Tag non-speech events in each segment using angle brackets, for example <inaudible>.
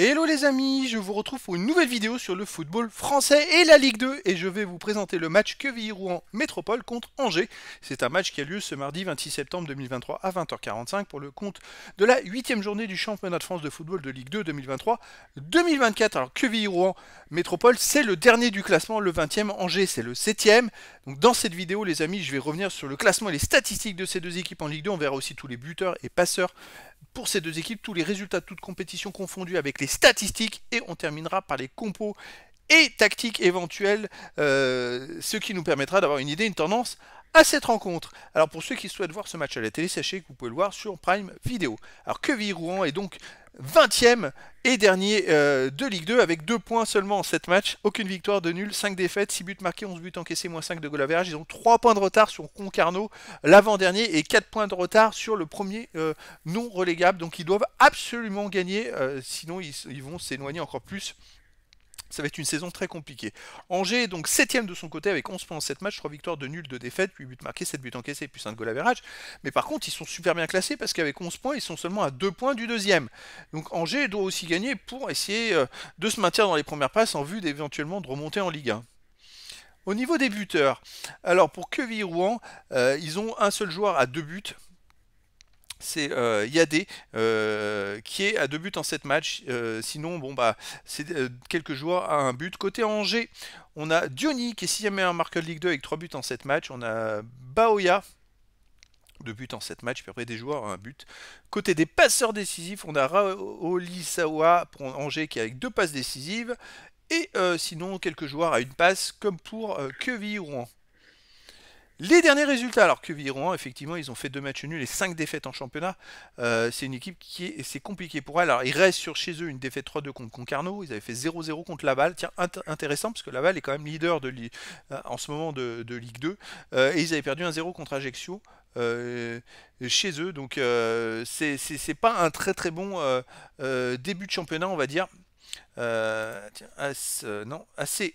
Hello les amis, je vous retrouve pour une nouvelle vidéo sur le football français et la Ligue 2 et je vais vous présenter le match Quevilly-Rouen Métropole contre Angers. C'est un match qui a lieu ce mardi 26 septembre 2023 à 20h45 pour le compte de la 8 journée du championnat de France de football de Ligue 2 2023-2024. Alors Quevilly-Rouen Métropole, c'est le dernier du classement, le 20e, Angers c'est le 7e. Donc dans cette vidéo les amis, je vais revenir sur le classement et les statistiques de ces deux équipes en Ligue 2. On verra aussi tous les buteurs et passeurs pour ces deux équipes, tous les résultats, de toutes compétitions confondues avec les statistiques et on terminera par les compos et tactiques éventuelles, euh, ce qui nous permettra d'avoir une idée, une tendance à cette rencontre. Alors pour ceux qui souhaitent voir ce match à la télé, sachez que vous pouvez le voir sur Prime Video. Alors Queville Rouen est donc 20e et dernier euh, de Ligue 2 avec deux points seulement en 7 matchs, aucune victoire, de nul, 5 défaites, 6 buts marqués, 11 buts encaissés, moins 5 de goal average. Ils ont 3 points de retard sur Concarneau, l'avant-dernier, et 4 points de retard sur le premier euh, non relégable. Donc ils doivent absolument gagner, euh, sinon ils vont s'éloigner encore plus ça va être une saison très compliquée. Angers est donc 7ème de son côté avec 11 points en 7 matchs, 3 victoires, 2 nuls, 2 défaites, 8 buts marqués, 7 buts encaissés, puis 5 de à à Mais par contre, ils sont super bien classés parce qu'avec 11 points, ils sont seulement à 2 points du deuxième. Donc Angers doit aussi gagner pour essayer euh, de se maintenir dans les premières passes en vue d'éventuellement de remonter en Ligue 1. Au niveau des buteurs, alors pour Queville-Rouen, euh, ils ont un seul joueur à 2 buts, c'est euh, Yadé euh, qui est à deux buts en 7 matchs. Euh, sinon, bon bah c'est quelques joueurs à un but. Côté Angers, on a Diony qui est sixième meilleur marqueur de Ligue 2 avec 3 buts en 7 matchs. On a Baoya. 2 buts en 7 matchs, puis après des joueurs à un but. Côté des passeurs décisifs, on a Raoli Sawa pour Angers qui est avec deux passes décisives. Et sinon, quelques joueurs à une passe, comme pour ou Rouen. Les derniers résultats, alors que viron effectivement, ils ont fait deux matchs nuls et cinq défaites en championnat. Euh, c'est une équipe qui est, c'est compliqué pour elle. Alors, ils restent sur chez eux une défaite 3-2 contre Concarneau. Ils avaient fait 0-0 contre Laval. Tiens, intéressant, parce que Laval est quand même leader de euh, en ce moment de, Ligue 2. Euh, et ils avaient perdu 1-0 contre Ajaccio. chez eux, donc c'est pas un très très bon début de championnat, on va dire. tiens, non, assez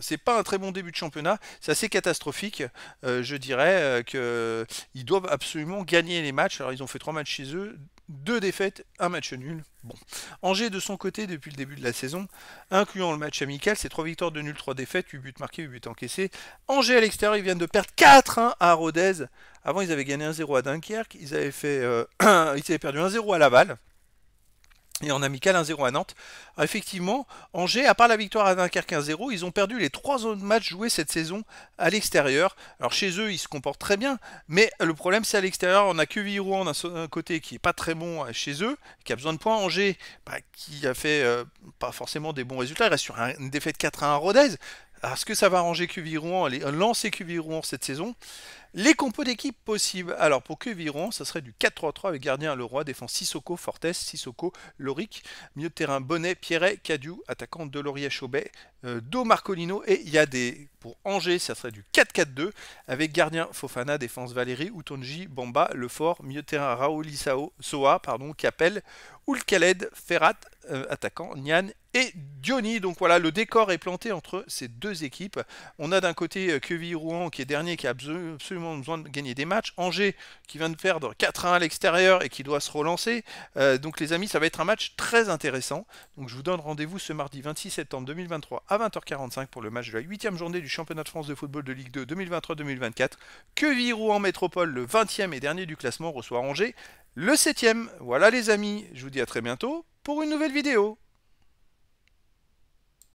c'est pas un très bon début de championnat, c'est assez catastrophique. Euh, je dirais euh, qu'ils doivent absolument gagner les matchs. Alors ils ont fait trois matchs chez eux, deux défaites, un match nul. Bon. Angers de son côté depuis le début de la saison, incluant le match amical, c'est trois victoires de nul, trois défaites, 8 buts marqués, 8 buts encaissés. Angers à l'extérieur, ils viennent de perdre 4-1 à Rodez. Avant ils avaient gagné 1-0 à Dunkerque, ils avaient, fait, euh, <clears throat> ils avaient perdu 1-0 à Laval et en amical 1-0 à Nantes. Ah, effectivement, Angers, à part la victoire à Dunkerque 1-0, ils ont perdu les trois autres matchs joués cette saison à l'extérieur. Alors chez eux, ils se comportent très bien, mais le problème c'est à l'extérieur, on a que Rouen d'un côté qui est pas très bon euh, chez eux, qui a besoin de points. Angers, bah, qui a fait euh, pas forcément des bons résultats, il reste sur une défaite 4-1 à Rodez, est-ce que ça va ranger cuviron rouen euh, lancer cuviron cette saison Les compos d'équipe possibles. Alors, pour cuviron ça serait du 4-3-3 avec gardien Leroy, défense Sissoko, Fortes, Sissoko, Loric, mieux de terrain Bonnet, Pierret, Cadiou, attaquant Delorier, Chaubet, euh, Do Marcolino et il des pour Angers, ça serait du 4-4-2 avec gardien Fofana, défense Valérie, Outonji, Bamba, Lefort, milieu de terrain Raoul Sao, Soa, pardon, Capel, Khaled Ferrat, euh, attaquant, Nian et Diony. Donc voilà, le décor est planté entre ces deux équipes. On a d'un côté Queville euh, Rouen qui est dernier, qui a absolument besoin de gagner des matchs. Angers qui vient de perdre 4-1 à l'extérieur et qui doit se relancer. Euh, donc les amis, ça va être un match très intéressant. Donc je vous donne rendez-vous ce mardi 26 septembre 2023 à 20h45 pour le match de la huitième journée du championnat de France de football de Ligue 2 2023-2024. Queville Rouen Métropole, le 20e et dernier du classement, reçoit Angers le septième. Voilà les amis, je vous dis à très bientôt pour une nouvelle vidéo.